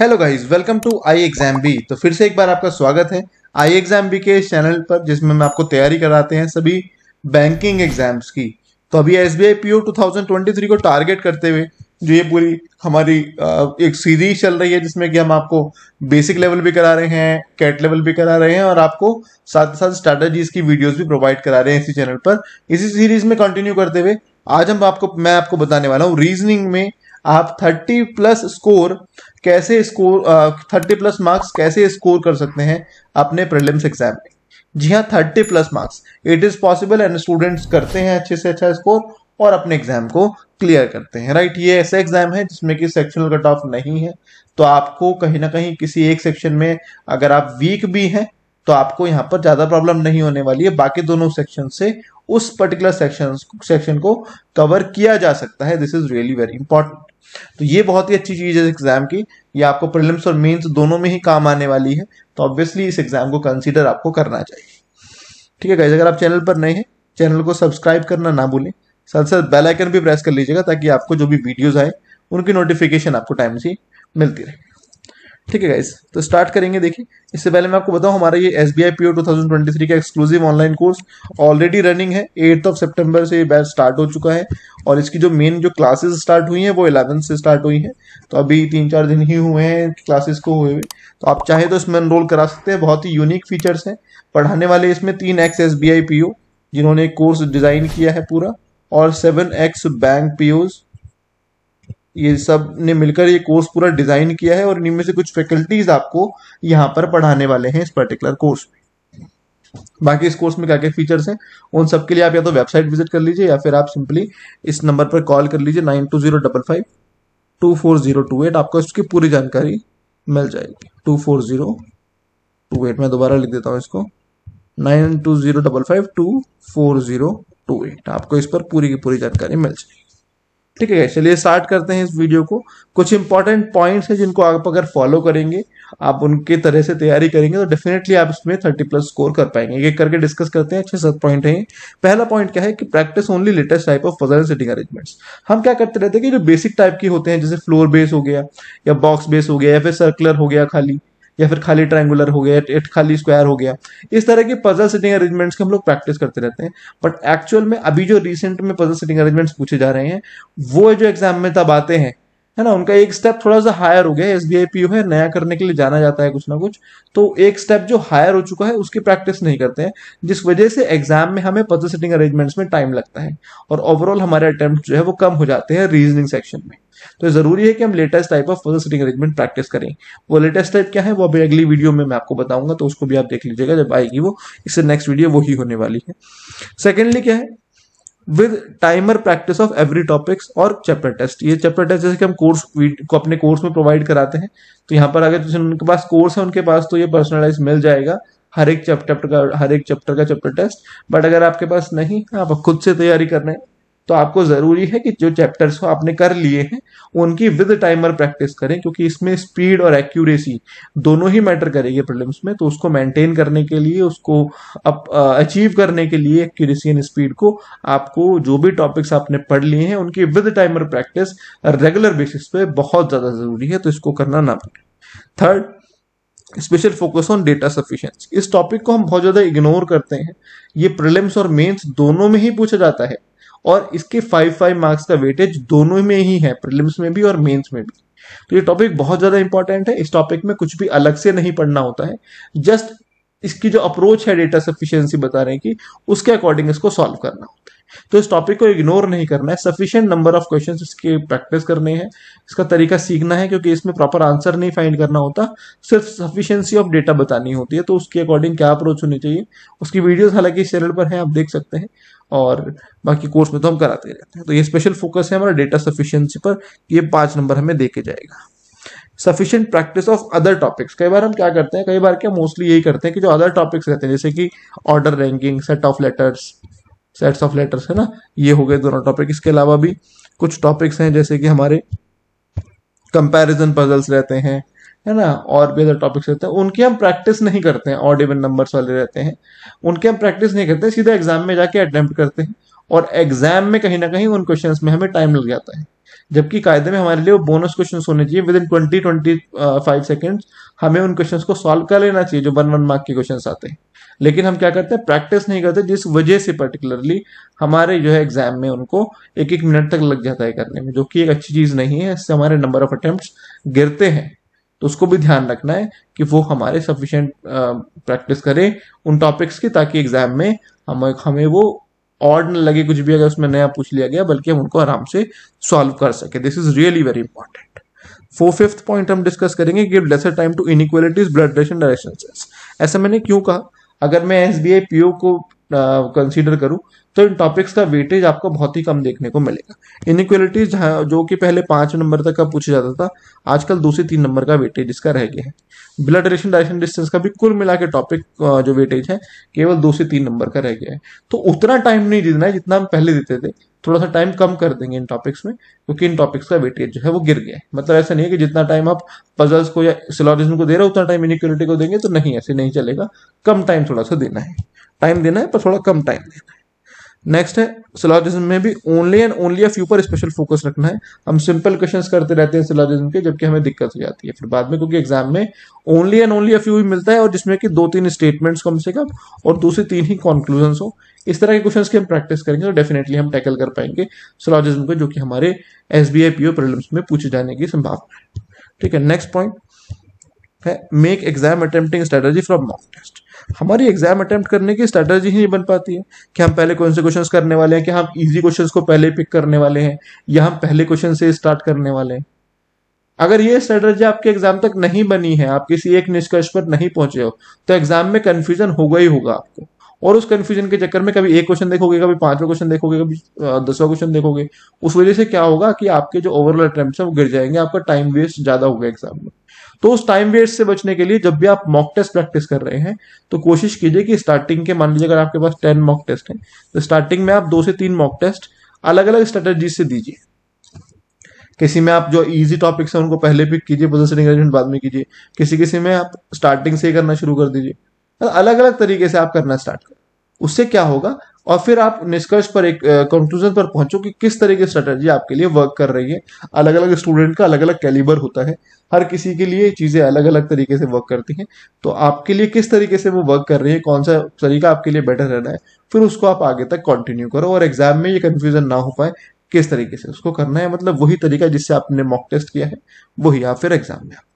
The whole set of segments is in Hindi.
hello guys welcome to I exam B तो फिर से एक बार आपका स्वागत है आई एग्जाम बी के चैनल पर जिसमें हम आपको तैयारी कराते हैं सभी बैंकिंग एग्जाम्स की तो अभी S B I P O को टारगेट करते हुए जो ये पूरी हमारी एक सीरीज चल रही है जिसमें कि हम आपको बेसिक लेवल भी करा रहे हैं कैट लेवल भी करा रहे हैं और आपको साथ साथ स्ट्रैटेजीज की वीडियोस भी प्रोवाइड करा रहे हैं इसी चैनल पर इसी सीरीज में कंटिन्यू करते हुए आज हम आपको मैं आपको बताने वाला हूँ रीजनिंग में आप 30 प्लस स्कोर कैसे स्कोर uh, 30 प्लस मार्क्स कैसे स्कोर कर सकते हैं अपने प्रिलिम्स एग्जाम में जी हाँ thirty plus marks it is possible and students करते हैं अच्छे से अच्छा स्कोर और अपने एग्जाम को क्लियर करते हैं राइट ये ऐसा एग्जाम है जिसमें कि सेक्शनल कट ऑफ नहीं है तो आपको कहीं ना कहीं किसी एक सेक्शन में अगर आप वीक भी हैं तो आपको यहाँ पर ज़्यादा प्रॉब्लम नहीं होने वाली है बाकी दोनों सेक्शन से उस पर्टिकुलर सेक्शन सेक्शन को कवर किया जा सकता है this is really very important तो ये बहुत ही अच्छी चीज है एग्जाम की ये आपको प्रिलिम्स और मेंस दोनों में ही काम आने वाली है तो ऑब्वियसली इस एग्जाम को कंसीडर आपको करना चाहिए ठीक है गाइज अगर आप चैनल पर नए हैं चैनल को सब्सक्राइब करना ना भूलें साथ साथ बेल आइकन भी प्रेस कर लीजिएगा ताकि आपको जो भी वीडियोस आए उनकी नोटिफिकेशन आपको टाइम से मिलती रहे ठीक है गाइस तो स्टार्ट करेंगे देखिए इससे पहले मैं आपको बताऊं हमारा ये S B I P O two thousand twenty three का exclusive online course already running है एट्थ ऑफ सेप्टेम्बर से ये बैच स्टार्ट हो चुका है और इसकी जो मेन जो क्लासेस स्टार्ट हुई हैं वो इलेवंथ से स्टार्ट हुई हैं तो अभी तीन चार दिन ही हुए हैं क्लासेस को हुए हुए तो आप चाहे तो इसमें एनरोल करा सकते हैं बहुत ही यूनिक फीचर्स हैं पढ़ाने वाले इसमें तीन ex S B I P O जिन्होंने कोर्स डिज़ाइन किया है पूरा और seven ex bank P Os ये सब ने मिलकर ये कोर्स पूरा डिजाइन किया है और इनमें से कुछ फैकल्टीज आपको यहाँ पर पढ़ाने वाले हैं इस पर्टिकुलर कोर्स में बाकी इस कोर्स में क्या क्या फीचर्स हैं उन सब के लिए आप या तो वेबसाइट विजिट कर लीजिए या फिर आप सिंपली इस नंबर पर कॉल कर लीजिए nine two zero double five two four zero two eight आपको इसकी पूरी जानकारी मिल जाएगी two four zero two eight मैं दोबारा लिख देता हूँ इसको nine two zero double five two four zero two eight आपको इस पर पूरी की पूरी जानकारी मिल जाएगी ठीक है चलिए स्टार्ट करते हैं इस वीडियो को कुछ इंपॉर्टेंट पॉइंट्स हैं जिनको आप अगर फॉलो करेंगे आप उनके तरह से तैयारी करेंगे तो डेफिनेटली आप इसमें थर्टी प्लस स्कोर कर पाएंगे एक करके डिस्कस करते हैं अच्छे सब पॉइंट हैं पहला पॉइंट क्या है कि practice only latest type of puzzle seating arrangements हम क्या करते रहते हैं कि जो बेसिक टाइप के होते हैं जैसे फ्लोर बेस हो गया या बॉक्स बेस हो गया या फिर सर्कुलर हो गया खाली या फिर खाली ट्रायंगुलर हो गया खाली स्क्वायर हो गया इस तरह के पजल सेटिंग अरेंजमेंट्स के हम लोग प्रैक्टिस करते रहते हैं बट एक्चुअल में अभी जो रिसेंट में पजल सेटिंग अरेंजमेंट्स पूछे जा रहे हैं वो जो एग्जाम में तब आते हैं है ना उनका एक स्टेप थोड़ा सा हायर हो गया एस बी आई पी है नया करने के लिए जाना जाता है कुछ ना कुछ तो एक स्टेप जो हायर हो चुका है उसकी प्रैक्टिस नहीं करते हैं जिस वजह से एग्जाम में हमें पजल सेटिंग अरेंजमेंट्स में टाइम लगता है और ओवरऑल हमारे अटेम्प्ट जो है वो कम हो जाते हैं रीजनिंग सेक्शन में तो जरूरी है कि हम latest type of puzzle seating arrangement practice करें वो लेटेस्ट टाइप क्या है वो अभी अगली वीडियो में मैं आपको बताऊंगा तो उसको भी आप देख लीजिएगा जब आएगी वो इससे नेक्स्ट वीडियो वही होने वाली है सेकेंडली क्या है with timer practice of every topics और चैप्टर टेस्ट ये चैप्टर टेस्ट जैसे कि हम कोर्स को अपने कोर्स में प्रोवाइड कराते हैं तो यहाँ पर अगर उनके पास कोर्स है उनके पास तो ये पर्सनलाइज मिल जाएगा हर एक चैप्टर का हर एक चैप्टर का चैप्टर टेस्ट बट अगर आपके पास नहीं आप खुद से तैयारी कर रहे हैं तो आपको जरूरी है कि जो चैप्टर्स को आपने कर लिए हैं उनकी विद टाइमर प्रैक्टिस करें क्योंकि इसमें स्पीड और एक्यूरेसी दोनों ही मैटर करेगी प्रॉब्लम्स में तो उसको मेंटेन करने के लिए उसको अप, अचीव करने के लिए एक्यूरेसी एंड स्पीड को आपको जो भी टॉपिक्स आपने पढ़ लिए हैं उनकी with timer practice regular basis पे बहुत ज़्यादा ज़रूरी है तो इसको करना ना पड़े third special focus on data sufficiency इस टॉपिक को हम बहुत ज़्यादा इग्नोर करते हैं ये प्रिलिम्स और मेंस दोनों में ही पूछा जाता है और इसके फाइव फाइव मार्क्स का वेटेज दोनों में ही है प्रिलिम्स में भी और मेंस में भी तो ये टॉपिक बहुत ज़्यादा इंपॉर्टेंट है इस टॉपिक में कुछ भी अलग से नहीं पढ़ना होता है जस्ट इसकी जो अप्रोच है डेटा सफिशियंसी बताने की उसके अकॉर्डिंग इसको सॉल्व करना होता है तो इस टॉपिक को इग्नोर नहीं करना है सफिशियंट नंबर ऑफ क्वेश्चन इसके प्रैक्टिस करने हैं इसका तरीका सीखना है क्योंकि इसमें प्रॉपर आंसर नहीं फाइंड करना होता सिर्फ सफिशियंसी ऑफ डेटा बतानी होती है तो उसके अकॉर्डिंग क्या अप्रोच होनी चाहिए उसकी वीडियोज हालांकि इस चैनल पर है आप देख सकते हैं और बाकी कोर्स में तो हम कराते रहते हैं तो ये स्पेशल फोकस है हमारा डेटा सफिशियंसी पर ये पांच नंबर हमें देके जाएगा sufficient practice of other topics कई बार हम क्या करते हैं कई बार क्या मोस्टली यही करते हैं कि जो अदर टॉपिक्स रहते हैं जैसे कि order ranking set of letters sets of letters है ना ये हो गए दोनों टॉपिक इसके अलावा भी कुछ टॉपिक्स हैं जैसे कि हमारे कंपेरिजन पजल्स रहते हैं है ना और भी अदर टॉपिक्स रहते हैं उनके हम प्रैक्टिस नहीं करते हैं ऑड इवन नंबर्स वाले रहते हैं उनके हम प्रैक्टिस नहीं करते सीधा एग्जाम में जाके अटेम्प्ट करते हैं और एग्जाम में कहीं ना कहीं उन क्वेश्चन में हमें टाइम लग जाता है जबकि कायदे में हमारे लिए वो बोनस क्वेश्चन होने चाहिए within twenty twenty five second हमें उन क्वेश्चन को सॉल्व कर लेना चाहिए जो वन वन मार्क के क्वेश्चन आते हैं लेकिन हम क्या करते हैं प्रैक्टिस नहीं करते जिस वजह से पर्टिकुलरली हमारे जो है एग्जाम में उनको एक एक मिनट तक लग जाता है करने में जो कि एक अच्छी चीज नहीं है इससे हमारे नंबर ऑफ अटेम्प्ट गिरते हैं तो उसको भी ध्यान रखना है कि वो हमारे सफिशियंट प्रैक्टिस करे उन टॉपिक्स की ताकि एग्जाम में हम हमें वो और न लगे कुछ भी अगर उसमें नया पूछ लिया गया बल्कि हम उनको आराम से सॉल्व कर सके this is really very important four fifth point हम डिस्कस करेंगे give lesser time to inequalities blood direction direction ऐसा मैंने क्यों कहा अगर मैं S B I P O को कंसीडर करूं तो इन टॉपिक्स का वेटेज आपको बहुत ही कम देखने को मिलेगा इनक्वलिटीज जो कि पहले पांच नंबर तक का पूछा जाता था आजकल दो से तीन नंबर का वेटेज इसका रह गया है ब्लड रिलेशन डायशन डिस्टेंस का भी कुल मिला के टॉपिक जो वेटेज है केवल दो से तीन नंबर का रह गया है तो उतना टाइम नहीं देना है जितना हम पहले देते थे थोड़ा सा टाइम कम कर देंगे इन टॉपिक्स में क्योंकि इन टॉपिक्स का वेटेज जो है वो गिर गया है मतलब ऐसा नहीं है कि जितना टाइम आप पजल्स को या सिलोरिज्म को दे रहे हो उतना टाइम इनिक्वलिटी को देंगे तो नहीं ऐसे नहीं चलेगा कम टाइम थोड़ा सा देना है टाइम देना है पर थोड़ा कम टाइम देना है नेक्स्ट है सिलोजिज्म में भी only and only a few पर स्पेशल फोकस रखना है हम सिंपल क्वेश्चंस करते रहते हैं सिलोजिज्म के जबकि हमें दिक्कत हो जाती है फिर बाद में क्योंकि एग्जाम में only and only a few भी मिलता है और जिसमें कि दो तीन स्टेटमेंट्स कम से कम और दूसरे तीन ही कॉन्क्लूजन हो इस तरह के क्वेश्चन की हम प्रैक्टिस करेंगे तो डेफिनेटली हम टैकल कर पाएंगे सिलोजिज्म को जो कि हमारे S B I P O problems में पूछे जाने की संभावना है ठीक है next point make exam attempting strategy from mock test हमारी एग्जाम अटेम्प्ट करने की स्ट्रेटजी ही नहीं बन पाती है कि हम पहले कौन से क्वेश्चंस करने वाले हैं कि हम इजी क्वेश्चंस को पहले पिक करने वाले हैं या हम पहले क्वेश्चन से स्टार्ट करने वाले हैं अगर ये स्ट्रेटजी आपके एग्जाम तक नहीं बनी है आप किसी एक निष्कर्ष पर नहीं पहुंचे हो तो एग्जाम में कन्फ्यूजन होगा ही होगा आपको और उस कन्फ्यूजन के चक्कर में कभी एक क्वेश्चन देखोगे कभी पांचवा क्वेश्चन देखोगे कभी दसवा क्वेश्चन देखोगे उस वजह से क्या होगा कि आपके जो ओवरऑल अटेम्प्ट है वो गिर जाएंगे आपका टाइम वेस्ट ज्यादा होगा एग्जाम में तो उस टाइम वेस्ट से बचने के लिए जब भी आप मॉक टेस्ट प्रैक्टिस कर रहे हैं तो कोशिश कीजिए कि स्टार्टिंग के मान लीजिए अगर आपके पास टेन मॉक टेस्ट है तो स्टार्टिंग में आप दो से तीन मॉक टेस्ट अलग अलग स्ट्रेटेजी से दीजिए किसी में आप जो इजी टॉपिक्स हैं उनको पहले पिक कीजिए पोजिशनिंग अरेंजमेंट बाद में कीजिए किसी किसी में आप स्टार्टिंग से ही करना शुरू कर दीजिए अलग अलग तरीके से आप करना स्टार्ट करें उससे क्या होगा और फिर आप निष्कर्ष पर एक कंक्लूजन पर पहुंचो कि किस तरह की स्ट्रेटजी आपके लिए वर्क कर रही है अलग अलग स्टूडेंट का अलग अलग कैलिबर होता है हर किसी के लिए चीज़ें अलग अलग तरीके से वर्क करती हैं तो आपके लिए किस तरीके से वो वर्क कर रही है कौन सा तरीका आपके लिए बेटर रहना है फिर उसको आप आगे तक कंटिन्यू करो और एग्जाम में ये कंफ्यूजन ना हो पाए किस तरीके से उसको करना है मतलब वही तरीका जिससे आपने मॉक टेस्ट किया है वही आप फिर एग्जाम में आपने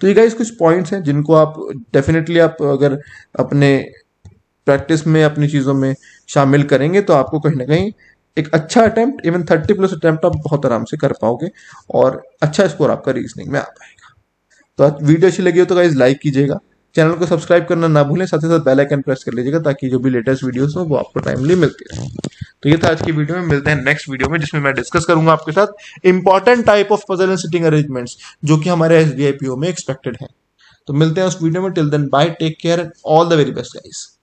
तो ये गाइस कुछ पॉइंट्स हैं जिनको आप डेफिनेटली आप अगर अपने प्रैक्टिस में अपनी चीज़ों में शामिल करेंगे तो आपको कहीं ना कहीं एक अच्छा attempt even thirty plus attempt आप बहुत आराम से कर पाओगे और अच्छा स्कोर आपका रीजनिंग में आ पाएगा तो आज वीडियो अच्छी लगी हो तो गाइज लाइक कीजिएगा चैनल को सब्सक्राइब करना ना भूलें साथ ही साथ बेल आइकन प्रेस कर लीजिएगा ताकि जो भी लेटेस्ट वीडियोस हो वो आपको टाइमली मिलती रहे तो ये था आज की वीडियो में मिलते हैं नेक्स्ट वीडियो में जिसमें मैं डिस्कस करूंगा आपके साथ important type of puzzle and sitting arrangements जो कि हमारे एस में एक्सपेक्टेड है तो मिलते हैं उस वीडियो में till then bye take care and all the very best guys